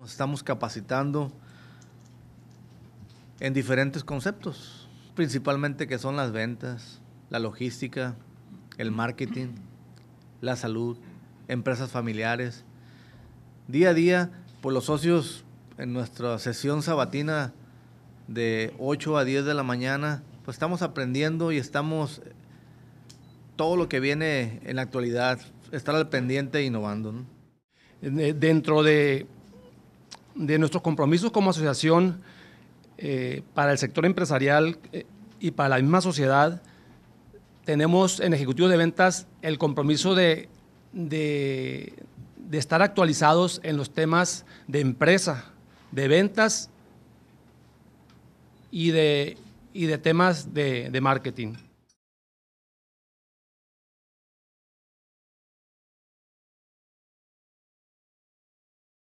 Nos estamos capacitando en diferentes conceptos, principalmente que son las ventas, la logística, el marketing, la salud, empresas familiares. Día a día, por pues los socios en nuestra sesión sabatina de 8 a 10 de la mañana, pues estamos aprendiendo y estamos eh, todo lo que viene en la actualidad, estar al pendiente e innovando. Eh, dentro de de nuestros compromisos como asociación eh, para el sector empresarial eh, y para la misma sociedad, tenemos en Ejecutivo de Ventas el compromiso de, estar actualizados en los temas de empresa, de ventas y de, y de temas de marketing.